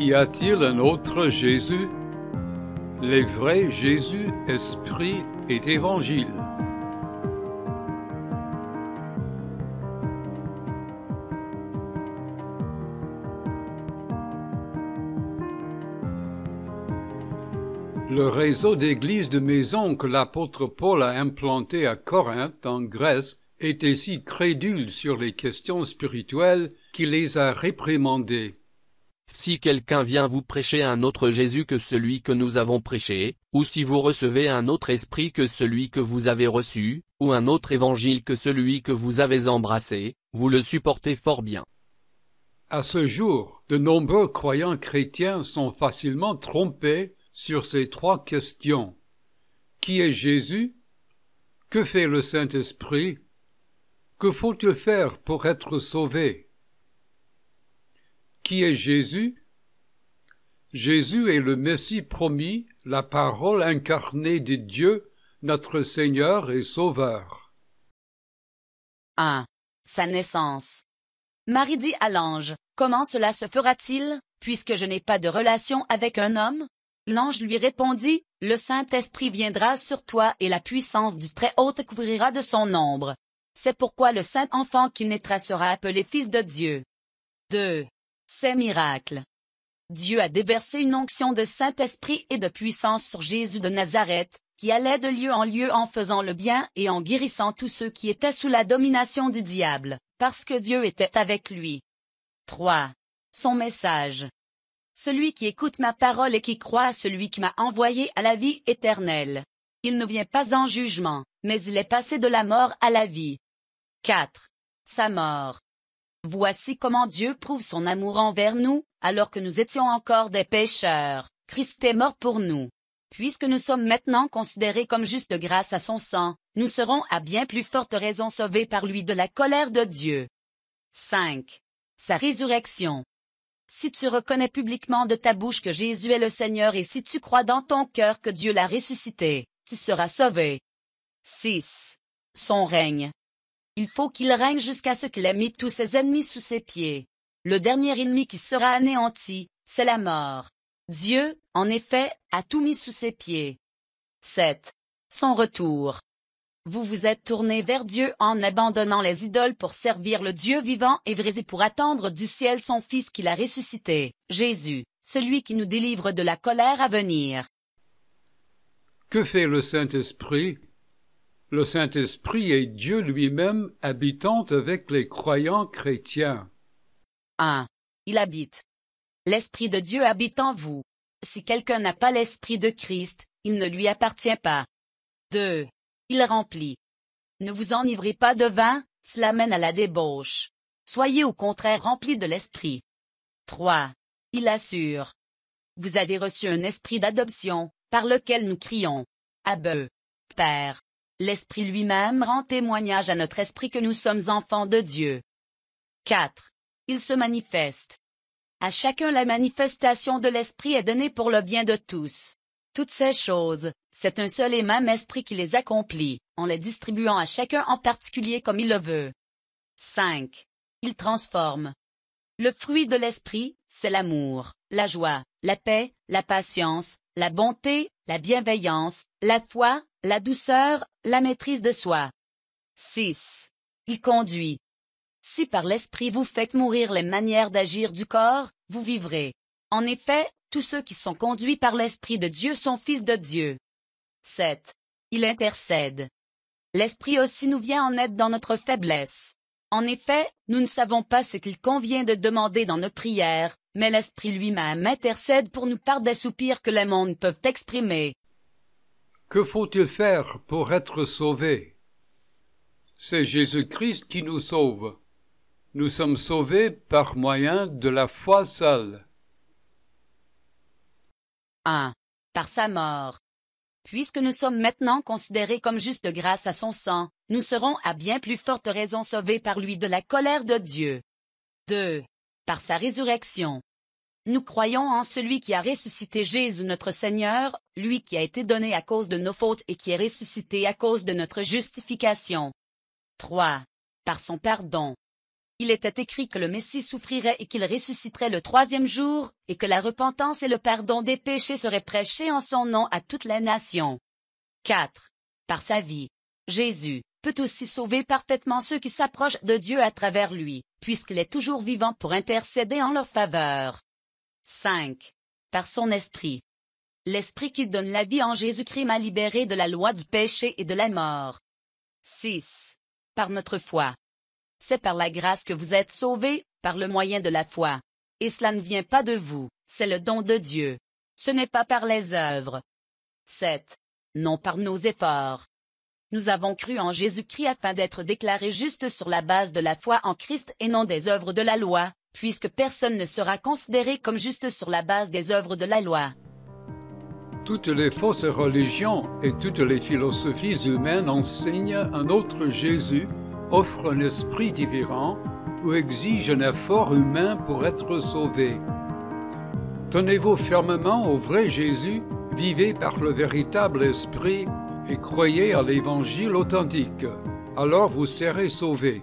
Y a-t-il un autre Jésus Les vrais Jésus, Esprit et Évangile. Le réseau d'églises de maison que l'apôtre Paul a implanté à Corinthe, en Grèce, était si crédule sur les questions spirituelles qu'il les a réprimandées. Si quelqu'un vient vous prêcher un autre Jésus que celui que nous avons prêché, ou si vous recevez un autre esprit que celui que vous avez reçu, ou un autre évangile que celui que vous avez embrassé, vous le supportez fort bien. À ce jour, de nombreux croyants chrétiens sont facilement trompés sur ces trois questions. Qui est Jésus Que fait le Saint-Esprit Que faut-il faire pour être sauvé qui est Jésus Jésus est le Messie promis, la parole incarnée de Dieu, notre Seigneur et Sauveur. 1. Sa naissance. Marie dit à l'ange, Comment cela se fera-t-il, puisque je n'ai pas de relation avec un homme L'ange lui répondit, Le Saint-Esprit viendra sur toi et la puissance du Très-Haut te couvrira de son ombre. C'est pourquoi le Saint-Enfant qui naîtra sera appelé Fils de Dieu. 2. C'est miracles. Dieu a déversé une onction de Saint-Esprit et de puissance sur Jésus de Nazareth, qui allait de lieu en lieu en faisant le bien et en guérissant tous ceux qui étaient sous la domination du diable, parce que Dieu était avec lui. 3. Son message. Celui qui écoute ma parole et qui croit à celui qui m'a envoyé à la vie éternelle. Il ne vient pas en jugement, mais il est passé de la mort à la vie. 4. Sa mort. Voici comment Dieu prouve son amour envers nous, alors que nous étions encore des pécheurs. Christ est mort pour nous. Puisque nous sommes maintenant considérés comme juste grâce à son sang, nous serons à bien plus forte raison sauvés par lui de la colère de Dieu. 5. Sa résurrection. Si tu reconnais publiquement de ta bouche que Jésus est le Seigneur et si tu crois dans ton cœur que Dieu l'a ressuscité, tu seras sauvé. 6. Son règne. Il faut qu'il règne jusqu'à ce qu'il ait mis tous ses ennemis sous ses pieds. Le dernier ennemi qui sera anéanti, c'est la mort. Dieu, en effet, a tout mis sous ses pieds. 7. Son retour. Vous vous êtes tourné vers Dieu en abandonnant les idoles pour servir le Dieu vivant et vrai et pour attendre du ciel son Fils qu'il a ressuscité, Jésus, celui qui nous délivre de la colère à venir. Que fait le Saint-Esprit le Saint-Esprit est Dieu lui-même habitant avec les croyants chrétiens. 1. Il habite. L'Esprit de Dieu habite en vous. Si quelqu'un n'a pas l'Esprit de Christ, il ne lui appartient pas. 2. Il remplit. Ne vous enivrez pas de vin, cela mène à la débauche. Soyez au contraire remplis de l'Esprit. 3. Il assure. Vous avez reçu un esprit d'adoption, par lequel nous crions. Abeu. Père l'Esprit lui-même rend témoignage à notre esprit que nous sommes enfants de Dieu. 4. Il se manifeste. À chacun la manifestation de l'Esprit est donnée pour le bien de tous. Toutes ces choses, c'est un seul et même esprit qui les accomplit, en les distribuant à chacun en particulier comme il le veut. 5. Il transforme. Le fruit de l'esprit, c'est l'amour, la joie, la paix, la patience, la bonté, la bienveillance, la foi, la douceur, la maîtrise de soi. 6. Il conduit. Si par l'esprit vous faites mourir les manières d'agir du corps, vous vivrez. En effet, tous ceux qui sont conduits par l'esprit de Dieu sont fils de Dieu. 7. Il intercède. L'esprit aussi nous vient en aide dans notre faiblesse. En effet, nous ne savons pas ce qu'il convient de demander dans nos prières, mais l'Esprit lui-même intercède pour nous par des soupirs que les mondes peuvent exprimer. Que faut-il faire pour être sauvé C'est Jésus-Christ qui nous sauve. Nous sommes sauvés par moyen de la foi seule. 1. Par sa mort, Puisque nous sommes maintenant considérés comme justes grâce à son sang, nous serons à bien plus forte raison sauvés par lui de la colère de Dieu. 2. Par sa résurrection. Nous croyons en celui qui a ressuscité Jésus notre Seigneur, lui qui a été donné à cause de nos fautes et qui est ressuscité à cause de notre justification. 3. Par son pardon. Il était écrit que le Messie souffrirait et qu'il ressusciterait le troisième jour, et que la repentance et le pardon des péchés seraient prêchés en son nom à toutes les nations. 4. Par sa vie, Jésus peut aussi sauver parfaitement ceux qui s'approchent de Dieu à travers lui, puisqu'il est toujours vivant pour intercéder en leur faveur. 5. Par son esprit. L'esprit qui donne la vie en Jésus-Christ m'a libéré de la loi du péché et de la mort. 6. Par notre foi. C'est par la grâce que vous êtes sauvés, par le moyen de la foi. Et cela ne vient pas de vous, c'est le don de Dieu. Ce n'est pas par les œuvres. 7. Non par nos efforts. Nous avons cru en Jésus-Christ afin d'être déclarés justes sur la base de la foi en Christ et non des œuvres de la loi, puisque personne ne sera considéré comme juste sur la base des œuvres de la loi. Toutes les fausses religions et toutes les philosophies humaines enseignent un autre Jésus offre un esprit différent ou exige un effort humain pour être sauvé. Tenez-vous fermement au vrai Jésus, vivez par le véritable esprit et croyez à l'évangile authentique. Alors vous serez sauvés.